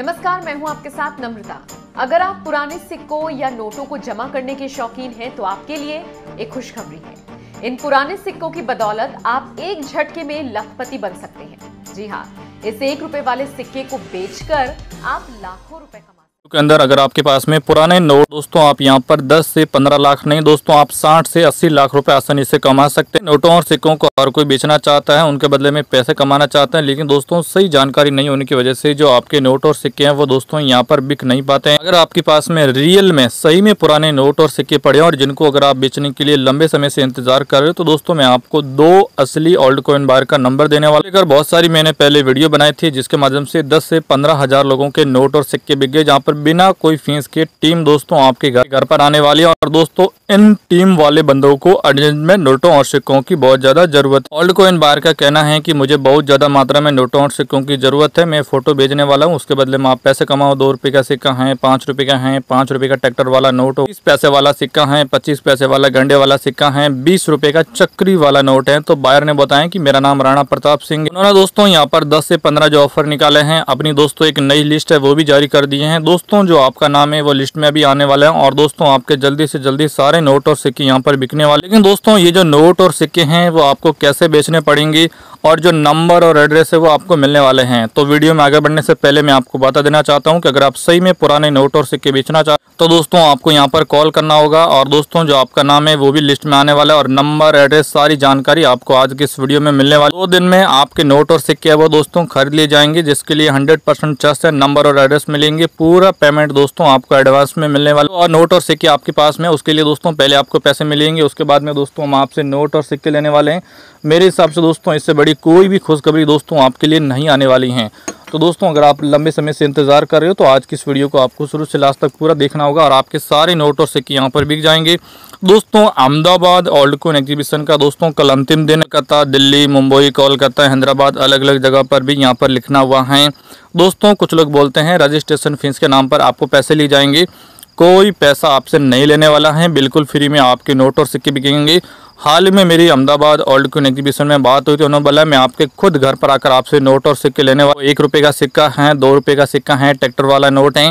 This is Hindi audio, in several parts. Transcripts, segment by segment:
नमस्कार मैं हूं आपके साथ नम्रता अगर आप पुराने सिक्कों या नोटों को जमा करने के शौकीन हैं तो आपके लिए एक खुशखबरी है इन पुराने सिक्कों की बदौलत आप एक झटके में लखपति बन सकते हैं जी हाँ इस एक रुपए वाले सिक्के को बेचकर आप लाखों रुपए कमा के अंदर अगर आपके पास में पुराने नोट दोस्तों आप यहाँ पर 10 से 15 लाख नहीं दोस्तों आप 60 से 80 लाख रुपए आसानी से कमा सकते हैं नोटों और सिक्कों को हर कोई बेचना चाहता है उनके बदले में पैसे कमाना चाहता है लेकिन दोस्तों सही जानकारी नहीं होने की वजह से जो आपके नोट और सिक्के हैं वो दोस्तों यहाँ पर बिक नहीं पाते हैं अगर आपके पास में रियल में सही में पुराने नोट और सिक्के पड़े और जिनको अगर आप बेचने के लिए लंबे समय से इंतजार कर रहे हो तो दोस्तों मैं आपको दो असली ओल्ड कोइन बार का नंबर देने वाले अगर बहुत सारी मैंने पहले वीडियो बनाई थी जिसके माध्यम से दस से पंद्रह लोगों के नोट और सिक्के बिक गए जहाँ पर बिना कोई फीस के टीम दोस्तों आपके घर घर पर आने वाली है और दोस्तों इन टीम वाले बंदों को अर्जेंट में नोटों और सिक्कों की बहुत ज़्यादा जरूरत ऑल्ड को इन बार का कहना है कि मुझे बहुत ज़्यादा मात्रा में नोटों और सिक्कों की ज़रूरत है मैं फोटो भेजने वाला हूँ उसके बदले में आप पैसे कमाओ दो रुपए का सिक्का है पाँच रुपए का है पाँच रुपए का ट्रैक्टर वाला नोट हो बीस पैसे वाला सिक्का है पच्चीस पैसे वाला गंडे वाला सिक्का है बीस रुपए का चक्री वाला नोट है तो बायर ने बताया की मेरा नाम राणा प्रताप सिंह उन्होंने दोस्तों यहाँ पर दस से पंद्रह जो ऑफर निकाले हैं अपनी दोस्तों एक नई लिस्ट है वो भी जारी कर दिए हैं दोस्तों दोस्तों जो आपका नाम है वो लिस्ट में अभी आने वाला है और दोस्तों आपके जल्दी से जल्दी सारे नोट और सिक्के यहाँ पर बिकने वाले लेकिन दोस्तों ये जो नोट और सिक्के हैं वो आपको कैसे बेचने पड़ेंगे और जो नंबर और एड्रेस है वो आपको मिलने वाले हैं तो वीडियो में आगे बढ़ने से पहले मैं आपको बता देना चाहता हूँ कि अगर आप सही में पुराने नोट और सिक्के बेचना चाहते तो दोस्तों आपको यहाँ पर कॉल करना होगा और दोस्तों जो आपका नाम है वो भी लिस्ट में आने वाला है और नंबर एड्रेस सारी जानकारी आपको आज के इस वीडियो में मिलने वाली दो दिन में आपके नोट और सिक्के वो दोस्तों खरीद लिए जाएंगे जिसके लिए हंड्रेड परसेंट है नंबर और एड्रेस मिलेंगे पूरा पेमेंट दोस्तों आपको एडवांस में मिलने वाला और नोट और सिक्के आपके पास में उसके लिए दोस्तों पहले आपको पैसे मिलेंगे उसके बाद में दोस्तों हम आपसे नोट और सिक्के लेने वाले हैं मेरे हिसाब से दोस्तों इससे बड़ी कोई भी खुशखबरी दोस्तों आपके लिए नहीं आने वाली हैं तो दोस्तों अगर आप लंबे समय से इंतज़ार कर रहे हो तो आज की इस वीडियो को आपको शुरू से लास्ट तक पूरा देखना होगा और आपके सारे नोट और सिक्के यहाँ पर बिक जाएंगे दोस्तों अहमदाबाद ओल्ड कोन एग्जीबिशन का दोस्तों कल अंतिम दिन कता दिल्ली मुंबई कोलकाता हैदराबाद अलग अलग जगह पर भी यहाँ पर लिखना हुआ है दोस्तों कुछ लोग बोलते हैं रजिस्ट्रेशन फीस के नाम पर आपको पैसे लिए जाएंगे कोई पैसा आपसे नहीं लेने वाला है बिल्कुल फ्री में आपके नोट और सिक्के बिकेंगे हाल में मेरी अहमदाबाद ओल्ड क्यून एग्जीबिशन में बात हुई थी उन्होंने बोला मैं आपके खुद घर पर आकर आपसे नोट और सिक्के लेने वाला एक रुपये का सिक्का है दो रुपये का सिक्का है ट्रैक्टर वाला नोट है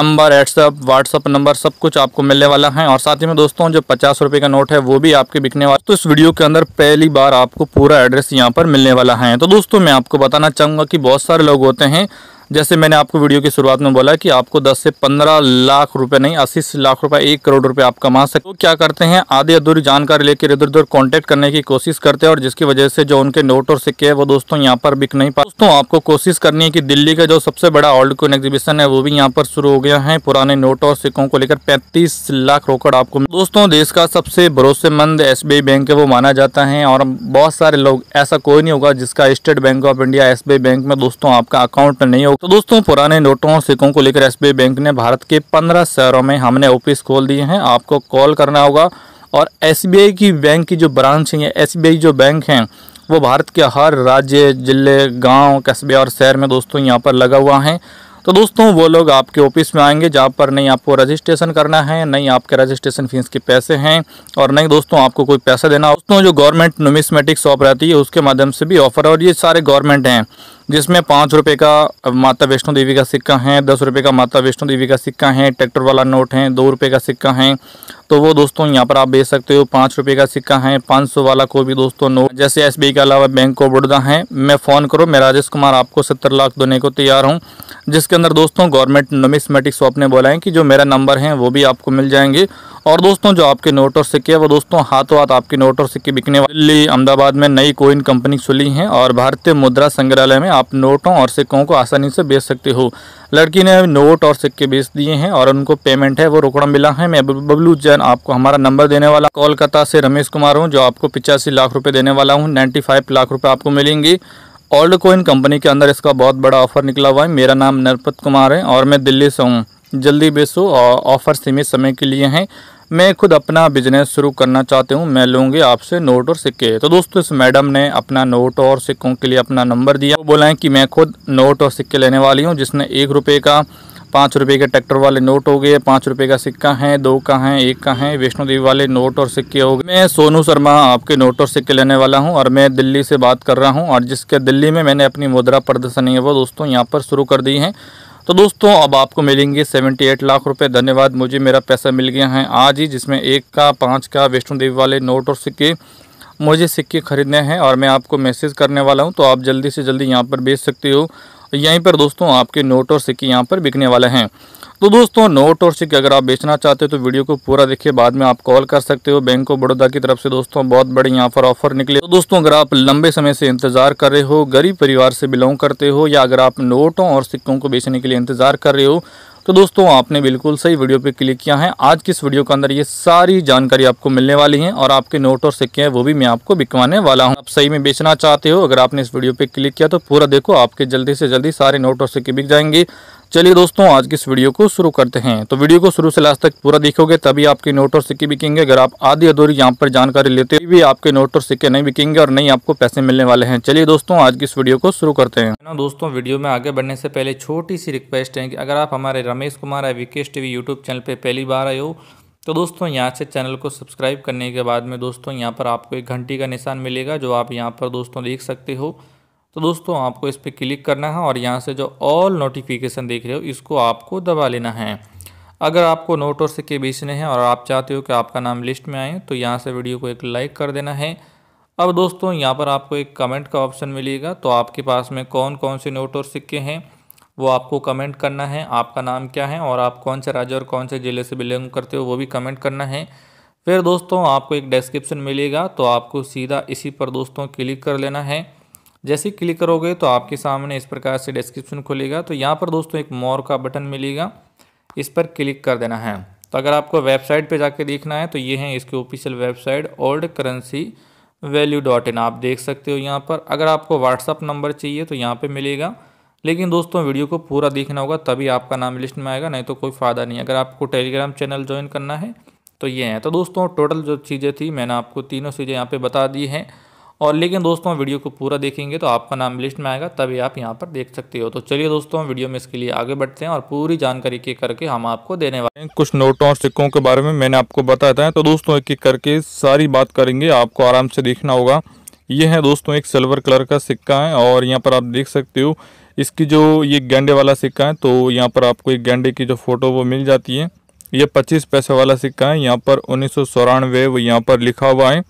नंबर एट्सअप व्हाट्सअप नंबर सब कुछ आपको मिलने वाला है और साथ ही में दोस्तों जो पचास रुपये का नोट है वो भी आपके बिकने वाला तो इस वीडियो के अंदर पहली बार आपको पूरा एड्रेस यहाँ पर मिलने वाला है तो दोस्तों मैं आपको बताना चाहूँगा कि बहुत सारे लोग होते हैं जैसे मैंने आपको वीडियो की शुरुआत में बोला कि आपको 10 से 15 लाख रुपए नहीं अस्सी लाख रुपए एक करोड़ रुपए आप कमा सकते हो तो क्या करते हैं आधी अधूरी जानकारी लेकर इधर उधर कांटेक्ट करने की कोशिश करते हैं और जिसकी वजह से जो उनके नोट और सिक्के वो दोस्तों यहाँ पर बिक नहीं पा दोस्तों आपको कोशिश करनी है की दिल्ली का जो सबसे बड़ा ऑल्ड कोइन एग्जीबिशन है वो भी यहाँ पर शुरू हो गया है पुराने नोट और सिक्कों को लेकर पैंतीस लाख रोकड़ आपको दोस्तों देश का सबसे भरोसेमंद एस बैंक है वो माना जाता है और बहुत सारे लोग ऐसा कोई नहीं होगा जिसका State Bank of India Yes Bank में दोस्तों आपका अकाउंट नहीं होगा तो दोस्तों पुराने नोटों और सिक्कों को लेकर एस बैंक ने भारत के पंद्रह शहरों में हमने ऑफिस खोल दिए हैं आपको कॉल करना होगा और एस की बैंक की जो ब्रांच है एस जो बैंक हैं वो भारत के हर राज्य जिले गांव कस्बे और शहर में दोस्तों यहाँ पर लगा हुआ है तो दोस्तों वो लोग आपके ऑफिस में आएंगे जहाँ पर नहीं आपको रजिस्ट्रेशन करना है नहीं आपके रजिस्ट्रेशन फीस के पैसे हैं और नहीं दोस्तों आपको कोई पैसा देना दोस्तों जो गवर्नमेंट नोमिसमेटिक शॉप रहती है उसके माध्यम से भी ऑफर और ये सारे गवर्नमेंट हैं जिसमें पाँच रुपये का माता वैष्णो देवी का सिक्का है दस रुपये का माता वैष्णो देवी का सिक्का है ट्रैक्टर वाला नोट है दो रुपये का सिक्का है तो वो दोस्तों यहाँ पर आप बेच सकते हो पाँच रुपये का सिक्का है पाँच सौ वाला को भी दोस्तों नोट जैसे एस के अलावा बैंक ऑफ बड़ौदा है मैं फ़ोन करो मैं राजेश कुमार आपको सत्तर लाख देने को तैयार हूँ जिसके अंदर दोस्तों गवर्नमेंट नोमिस्मेटिक शॉप ने बोला है कि जो मेरा नंबर है वो भी आपको मिल जाएंगे और दोस्तों जो आपके नोट और सिक्के वो दोस्तों हाथों हाथ आपके नोट और सिक्के बिकने वाले दिल्ली अहमदाबाद में नई कोइन कंपनी खुली है और भारतीय मुद्रा संग्रहालय में आप नोटों और सिक्कों को आसानी से बेच सकते हो लड़की ने नोट और सिक्के बेच दिए हैं और उनको पेमेंट है वो रोकड़ा मिला है मैं बबलू जैन आपको हमारा नंबर देने वाला कोलकाता से रमेश कुमार हूँ जो आपको पिचासी लाख रुपये देने वाला हूँ नाइन्टी लाख रुपये आपको मिलेंगी ओल्ड कोइन कंपनी के अंदर इसका बहुत बड़ा ऑफर निकला हुआ है मेरा नाम नरपत कुमार है और मैं दिल्ली से हूँ जल्दी बेचो और ऑफर सीमित समय के लिए हैं मैं खुद अपना बिजनेस शुरू करना चाहती हूँ मैं लूँगी आपसे नोट और सिक्के तो दोस्तों इस मैडम ने अपना नोट और सिक्कों के लिए अपना नंबर दिया बोला है कि मैं खुद नोट और सिक्के लेने वाली हूँ जिसने एक रुपये का पाँच रुपये के ट्रैक्टर वाले नोट हो गए पाँच रुपये का सिक्का है दो का है एक का है वैष्णो देवी वाले नोट और सिक्के हो गए मैं सोनू शर्मा आपके नोट और सिक्के लेने वाला हूं और मैं दिल्ली से बात कर रहा हूं और जिसके दिल्ली में मैंने अपनी मुद्रा प्रदर्शनी है वो दोस्तों यहां पर शुरू कर दी है तो दोस्तों अब आपको मिलेंगे 78 लाख रुपए धन्यवाद मुझे मेरा पैसा मिल गया है आज ही जिसमें एक का पाँच का वैष्णो देवी वाले नोट और सिक्के मुझे सिक्के ख़रीदने हैं और मैं आपको मैसेज करने वाला हूं तो आप जल्दी से जल्दी यहां पर बेच सकते हो यहीं पर दोस्तों आपके नोट और सिक्के यहाँ पर बिकने वाले हैं तो दोस्तों नोट और सिक्के अगर आप बेचना चाहते हो तो वीडियो को पूरा देखिए बाद में आप कॉल कर सकते हो बैंक ऑफ बड़ौदा की तरफ से दोस्तों बहुत बड़ी यहाँ पर ऑफर निकले तो दोस्तों अगर आप लंबे समय से इंतजार कर रहे हो गरीब परिवार से बिलोंग करते हो या अगर आप नोटों और सिक्कों को बेचने के लिए इंतजार कर रहे हो तो दोस्तों आपने बिल्कुल सही वीडियो पे क्लिक किया है आज की इस वीडियो के अंदर ये सारी जानकारी आपको मिलने वाली है और आपके नोट और सिक्के हैं वो भी मैं आपको बिकवाने वाला हूँ आप सही में बेचना चाहते हो अगर आपने इस वीडियो पे क्लिक किया तो पूरा देखो आपके जल्दी से जल्दी सारे नोट और सिक्के बिक जाएंगे चलिए दोस्तों आज की इस वीडियो को शुरू करते हैं तो वीडियो को शुरू से लास्ट तक पूरा देखोगे तभी आपके नोट और सिक्के बिकेंगे अगर आप आधी अधूरी यहाँ पर जानकारी लेते भी आपके नोट और सिक्के नहीं बिकेंगे और नहीं आपको पैसे मिलने वाले हैं चलिए दोस्तों आज की इस वीडियो को शुरू करते हैं ना दोस्तों वीडियो में आगे बढ़ने से पहले छोटी सी रिक्वेस्ट है कि अगर आप हमारे Ramesh Kumar Vikesh TV YouTube channel पर पहली बार आए हो तो दोस्तों यहाँ से चैनल को सब्सक्राइब करने के बाद में दोस्तों यहाँ पर आपको एक घंटी का निशान मिलेगा जो आप यहाँ पर दोस्तों देख सकते हो तो दोस्तों आपको इस पर क्लिक करना है और यहाँ से जो ऑल नोटिफिकेशन देख रहे हो इसको आपको दबा लेना है अगर आपको नोट और सिक्के बेचने हैं और आप चाहते हो कि आपका नाम लिस्ट में आए तो यहाँ से वीडियो को एक लाइक कर देना है अब दोस्तों यहाँ पर आपको एक कमेंट का ऑप्शन मिलेगा तो आपके पास में कौन कौन से नोट और सिक्के हैं वो आपको कमेंट करना है आपका नाम क्या है और आप कौन से राज्य और कौन से ज़िले से बिलोंग करते हो वो भी कमेंट करना है फिर दोस्तों आपको एक डिस्क्रिप्शन मिलेगा तो आपको सीधा इसी पर दोस्तों क्लिक कर लेना है जैसे ही क्लिक करोगे तो आपके सामने इस प्रकार से डिस्क्रिप्शन खुलेगा तो यहाँ पर दोस्तों एक मोर का बटन मिलेगा इस पर क्लिक कर देना है तो अगर आपको वेबसाइट पे जाके देखना है तो ये है इसकी official website old currency value dot in आप देख सकते हो यहाँ पर अगर आपको व्हाट्सअप नंबर चाहिए तो यहाँ पर मिलेगा लेकिन दोस्तों वीडियो को पूरा देखना होगा तभी आपका नाम लिस्ट में आएगा नहीं तो कोई फ़ायदा नहीं अगर आपको टेलीग्राम चैनल ज्वाइन करना है तो ये है तो दोस्तों टोटल जो चीज़ें थी मैंने आपको तीनों चीज़ें यहाँ पर बता दी हैं और लेकिन दोस्तों वीडियो को पूरा देखेंगे तो आपका नाम लिस्ट में आएगा तभी आप यहाँ पर देख सकते हो तो चलिए दोस्तों वीडियो में इसके लिए आगे बढ़ते हैं और पूरी जानकारी के करके हम आपको देने वाले हैं कुछ नोटों और सिक्कों के बारे में मैंने आपको बताया था तो दोस्तों एक एक करके सारी बात करेंगे आपको आराम से देखना होगा ये है दोस्तों एक सिल्वर कलर का सिक्का है और यहाँ पर आप देख सकते हो इसकी जो ये गेंडे वाला सिक्का है तो यहाँ पर आपको एक गेंडे की जो फ़ोटो वो मिल जाती है ये पच्चीस पैसे वाला सिक्का है यहाँ पर उन्नीस सौ यहाँ पर लिखा हुआ है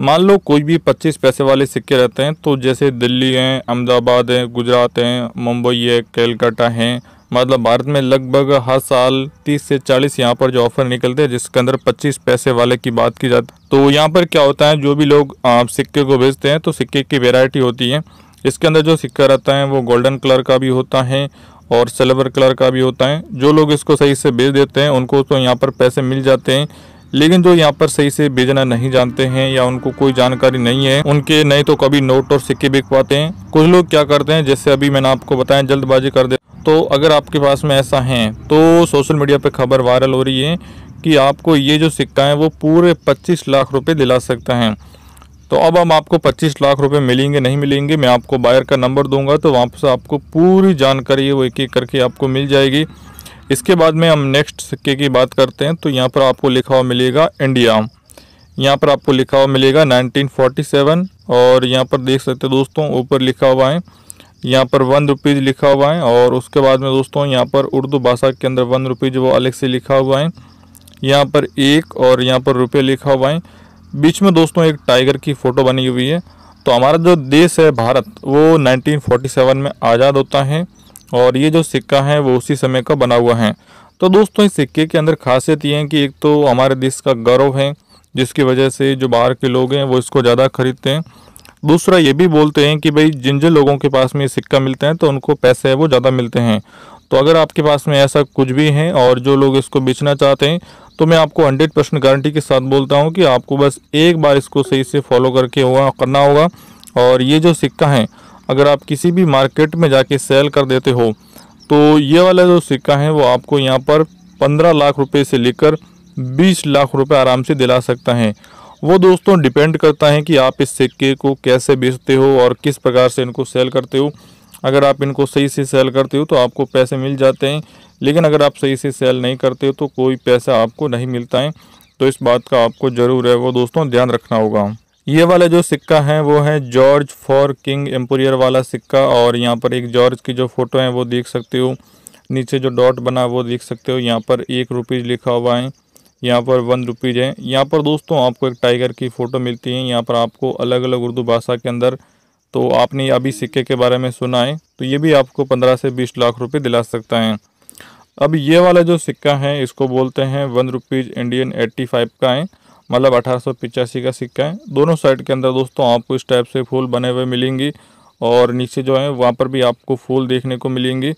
मान लो कोई भी पच्चीस पैसे वाले सिक्के रहते हैं तो जैसे दिल्ली हैं अहमदाबाद है गुजरात हैं मुंबई है कैलकाटा हैं मतलब भारत में लगभग हर साल 30 से 40 यहाँ पर जो ऑफर निकलते हैं जिसके अंदर 25 पैसे वाले की बात की जाती तो यहाँ पर क्या होता है जो भी लोग सिक्के को भेजते हैं तो सिक्के की वेराइटी होती है इसके अंदर जो सिक्का रहता है वो गोल्डन कलर का भी होता है और सिल्वर कलर का भी होता है जो लोग इसको सही से बेच देते हैं उनको तो यहाँ पर पैसे मिल जाते हैं लेकिन जो यहाँ पर सही से भेजना नहीं जानते हैं या उनको कोई जानकारी नहीं है उनके नहीं तो कभी नोट और सिक्के बिक पाते हैं कुछ लोग क्या करते हैं जैसे अभी मैंने आपको बताया जल्दबाजी कर दे तो अगर आपके पास में ऐसा है तो सोशल मीडिया पर खबर वायरल हो रही है कि आपको ये जो सिक्का है वो पूरे पच्चीस लाख रुपये दिला सकता है तो अब हम आपको 25 लाख रुपए मिलेंगे नहीं मिलेंगे मैं आपको बायर का नंबर दूंगा तो वहाँ से आपको पूरी जानकारी वो एक एक करके आपको मिल जाएगी इसके बाद में हम नेक्स्ट सिक्के की बात करते हैं तो यहाँ पर आपको लिखा हुआ मिलेगा इंडिया यहाँ पर आपको लिखा हुआ मिलेगा 1947 और यहाँ पर देख सकते हैं दोस्तों ऊपर लिखा हुआ है यहाँ पर वन रुपीज़ लिखा हुआ है और उसके बाद में दोस्तों यहाँ पर उर्दू भाषा के अंदर वन रुपीज़ वो अलग से लिखा हुआ है यहाँ पर एक और यहाँ पर रुपये लिखा हुआ है बीच में दोस्तों एक टाइगर की फ़ोटो बनी हुई है तो हमारा जो देश है भारत वो नाइनटीन में आज़ाद होता है और ये जो सिक्का है वो उसी समय का बना हुआ है तो दोस्तों इस सिक्के के अंदर खासियत ये है कि एक तो हमारे देश का गौरव है जिसकी वजह से जो बाहर के लोग हैं वो इसको ज़्यादा खरीदते हैं दूसरा ये भी बोलते हैं कि भाई जिन जिन लोगों के पास में ये सिक्का मिलता है तो उनको पैसे है वो ज़्यादा मिलते हैं तो अगर आपके पास में ऐसा कुछ भी है और जो लोग इसको बेचना चाहते हैं तो मैं आपको हंड्रेड परसेंट गारंटी के साथ बोलता हूँ कि आपको बस एक बार इसको सही से फॉलो करके होगा करना होगा और ये जो सिक्का है अगर आप किसी भी मार्केट में जाके सेल कर देते हो तो ये वाला जो सिक्का है वो आपको यहाँ पर पंद्रह लाख रुपये से लेकर बीस लाख रुपये आराम से दिला सकता है वो दोस्तों डिपेंड करता है कि आप इस सिक्के को कैसे बेचते हो और किस प्रकार से इनको सेल करते हो अगर आप इनको सही से सेल करते हो तो आपको पैसे मिल जाते हैं लेकिन अगर आप सही से सेल नहीं करते हो तो कोई पैसा आपको नहीं मिलता है तो इस बात का आपको ज़रूर है वो दोस्तों ध्यान रखना होगा ये वाला जो सिक्का है वो है जॉर्ज फॉर किंग एम्पोरियर वाला सिक्का और यहाँ पर एक जॉर्ज की जो फ़ोटो है वो देख सकते हो नीचे जो डॉट बना वो देख सकते हो यहाँ पर एक रुपीज़ लिखा हुआ है यहाँ पर वन रुपीज़ है यहाँ पर दोस्तों आपको एक टाइगर की फ़ोटो मिलती है यहाँ पर आपको अलग अलग उर्दू भाषा के अंदर तो आपने अभी सिक्के के बारे में सुना है तो ये भी आपको पंद्रह से बीस लाख रुपये दिला सकता है अब ये वाला जो सिक्का है इसको बोलते हैं one rupees Indian eighty five का है मतलब अठारह का सिक्का है दोनों साइड के अंदर दोस्तों आपको इस टाइप से फूल बने हुए मिलेंगी और नीचे जो है वहाँ पर भी आपको फूल देखने को मिलेंगी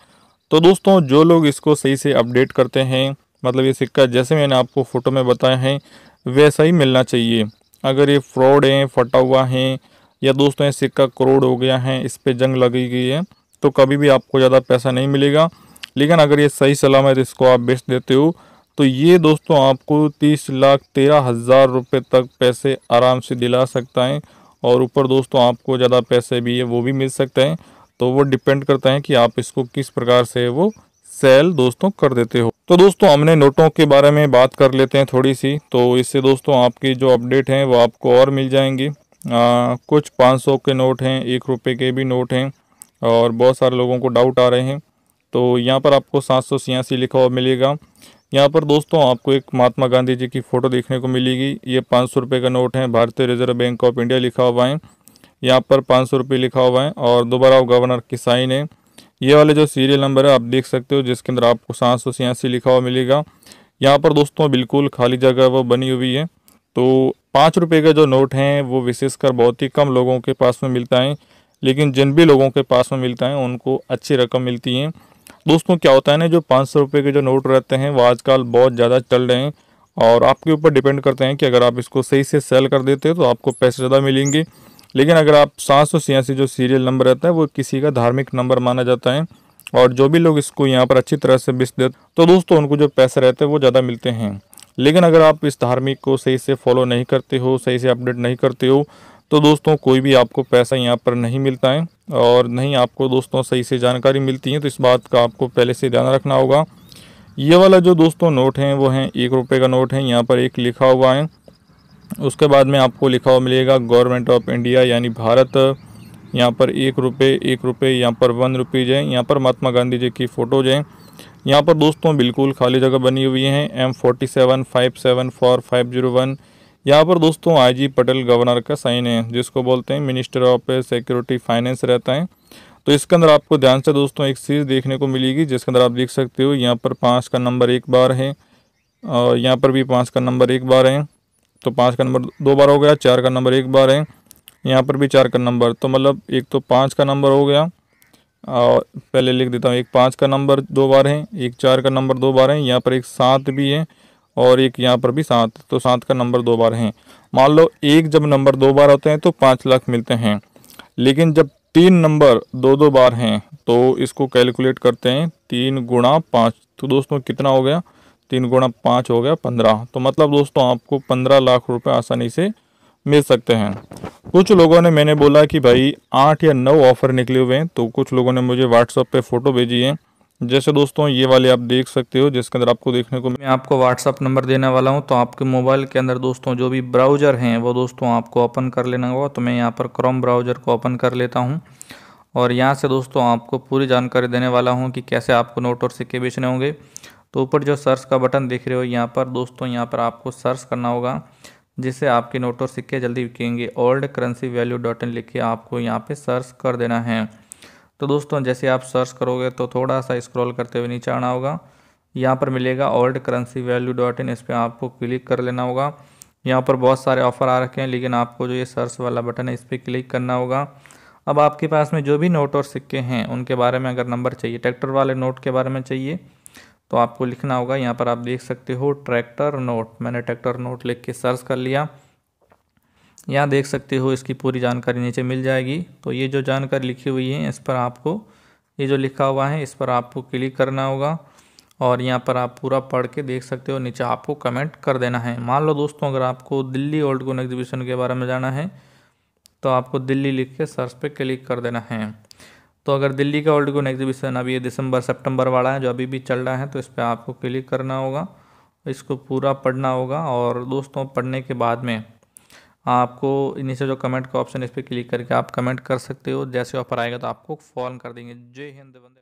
तो दोस्तों जो लोग इसको सही से अपडेट करते हैं मतलब ये सिक्का जैसे मैंने आपको फ़ोटो में बताया है वैसा ही मिलना चाहिए अगर ये फ्रॉड हैं फटा हुआ है या दोस्तों ये सिक्का करोड़ हो गया है इस पर जंग लगी गई है तो कभी भी आपको ज़्यादा पैसा नहीं मिलेगा लेकिन अगर ये सही सलामत इसको आप बेच देते हो तो ये दोस्तों आपको तीस लाख तेरह हज़ार रुपये तक पैसे आराम से दिला सकता है और ऊपर दोस्तों आपको ज़्यादा पैसे भी है वो भी मिल सकते हैं तो वो डिपेंड करता है कि आप इसको किस प्रकार से वो सेल दोस्तों कर देते हो तो दोस्तों हमने नोटों के बारे में बात कर लेते हैं थोड़ी सी तो इससे दोस्तों आपकी जो अपडेट हैं वो आपको और मिल जाएंगी आ, कुछ सौ के नोट हैं एक रुपये के भी नोट हैं और बहुत सारे लोगों को डाउट आ रहे हैं तो यहाँ पर आपको सात सौ छियासी लिखा हुआ मिलेगा यहाँ पर दोस्तों आपको एक महात्मा गांधी जी की फ़ोटो देखने को मिलेगी ये पाँच सौ रुपये का नोट है भारतीय रिजर्व बैंक ऑफ इंडिया लिखा हुआ है यहाँ पर पाँच सौ रुपये लिखा हुआ है और दोबारा गवर्नर की साइन है ये वाले जो सीरियल नंबर है आप देख सकते हो जिसके अंदर आपको सात सौ छियासी लिखा हुआ मिलेगा यहाँ पर दोस्तों बिल्कुल खाली जगह वो बनी हुई है तो पाँच रुपये का जो नोट हैं वो विशेषकर बहुत ही कम लोगों के पास में मिलता है लेकिन जिन भी लोगों के पास में मिलता है उनको अच्छी रकम मिलती है दोस्तों क्या होता है ना जो पाँच सौ रुपये के जो नोट रहते हैं वो आजकल बहुत ज़्यादा चल रहे हैं और आपके ऊपर डिपेंड करते हैं कि अगर आप इसको सही से सेल कर देते हैं तो आपको पैसे ज़्यादा मिलेंगे लेकिन अगर आप सात सौ छियासी जो सीरियल नंबर रहता है वो किसी का धार्मिक नंबर माना जाता है और जो भी लोग इसको यहाँ पर अच्छी तरह से बेच देते तो दोस्तों उनको जो पैसे रहते हैं वो ज़्यादा मिलते हैं लेकिन अगर आप इस धार्मिक को सही से फॉलो नहीं करते हो सही से अपडेट नहीं करते हो तो दोस्तों कोई भी आपको पैसा यहाँ पर नहीं मिलता है और नहीं आपको दोस्तों सही से जानकारी मिलती है तो इस बात का आपको पहले से ध्यान रखना होगा ये वाला जो दोस्तों नोट हैं वो हैं एक रुपये का नोट है यहाँ पर एक लिखा हुआ है उसके बाद में आपको लिखा हुआ मिलेगा गवर्नमेंट ऑफ इंडिया यानी भारत यहाँ पर एक रुपये एक रुपये यहाँ पर वन रुपीज़ है यहाँ पर महात्मा गांधी जी की फ़ोटोज हैं यहाँ पर दोस्तों बिल्कुल खाली जगह बनी हुई हैं M forty seven five seven four five zero one यहाँ पर दोस्तों आईजी पटेल गवर्नर का साइन है जिसको बोलते हैं मिनिस्टर ऑफ सिक्योरिटी फाइनेंस रहता है तो इसके अंदर आपको ध्यान से दोस्तों एक चीज़ देखने को मिलेगी जिसके अंदर आप देख सकते हो यहाँ पर पाँच का नंबर एक बार है और यहाँ पर भी पाँच का नंबर एक बार है तो पाँच का नंबर दो बार हो गया चार का नंबर एक बार है यहाँ पर भी चार का नंबर तो मतलब एक तो पाँच का नंबर हो गया और पहले लिख देता हूँ एक पाँच का नंबर दो बार है एक चार का नंबर दो बार है यहाँ पर एक सात भी है और एक यहाँ पर भी सात तो सात का नंबर दो बार है मान लो एक जब नंबर दो बार होते हैं तो पाँच लाख मिलते हैं लेकिन जब तीन नंबर दो दो बार हैं तो इसको कैलकुलेट करते हैं तीन गुणा पाँच तो दोस्तों कितना हो गया तीन गुणा पाँच हो गया पंद्रह तो मतलब दोस्तों आपको पंद्रह लाख रुपए आसानी से मिल सकते हैं कुछ लोगों ने मैंने बोला कि भाई आठ या नौ ऑफ़र निकले हुए हैं तो कुछ लोगों ने मुझे व्हाट्सअप पे फ़ोटो भेजी है जैसे दोस्तों ये वाले आप देख सकते हो जिसके अंदर आपको देखने को मैं आपको व्हाट्सअप नंबर देने वाला हूँ तो आपके मोबाइल के अंदर दोस्तों जो भी ब्राउज़र हैं वो दोस्तों आपको ओपन कर लेना होगा तो मैं यहाँ पर क्रोम ब्राउज़र को ओपन कर लेता हूँ और यहाँ से दोस्तों आपको पूरी जानकारी देने वाला हूँ कि कैसे आपको नोट और सिक्के बेचने होंगे तो ऊपर जो सर्च का बटन देख रहे हो यहाँ पर दोस्तों यहाँ पर आपको सर्च करना होगा जिससे आपके नोट और सिक्के जल्दी बिकेंगे old currency value dot in लिख के आपको यहाँ पर सर्च कर देना है तो दोस्तों जैसे आप सर्च करोगे तो थोड़ा सा स्क्रॉल करते हुए नीचे आना होगा यहाँ पर मिलेगा old currency value dot in इस पर आपको क्लिक कर लेना होगा यहाँ पर बहुत सारे ऑफ़र आ रखे हैं लेकिन आपको जो ये सर्च वाला बटन है इस पर क्लिक करना होगा अब आपके पास में जो भी नोट और सिक्के हैं उनके बारे में अगर नंबर चाहिए ट्रैक्टर वाले नोट के बारे में चाहिए तो आपको लिखना होगा यहाँ पर आप देख सकते हो ट्रैक्टर नोट मैंने ट्रैक्टर नोट लिख के सर्च कर लिया यहाँ देख सकते हो इसकी पूरी जानकारी नीचे मिल जाएगी तो ये जो जानकारी लिखी हुई है इस पर आपको ये जो लिखा हुआ है इस पर आपको क्लिक करना होगा और यहाँ पर आप पूरा पढ़ के देख सकते हो नीचे आपको कमेंट कर देना है मान लो दोस्तों अगर आपको दिल्ली ओल्ड गोन एग्जीबिशन के बारे में जाना है तो आपको दिल्ली लिख के सर्च पे क्लिक कर देना है तो अगर दिल्ली का ओल्ड गोन एग्जीबिशन अभी ये दिसंबर सेप्टेम्बर वाला है जो अभी भी चल रहा है तो इस पर आपको क्लिक करना होगा इसको पूरा पढ़ना होगा और दोस्तों पढ़ने के बाद में आपको नीचे जो कमेंट का ऑप्शन इस पर क्लिक करके आप कमेंट कर सकते हो जैसे ऑफर आएगा तो आपको फॉलो कर देंगे जय हिंद बंदे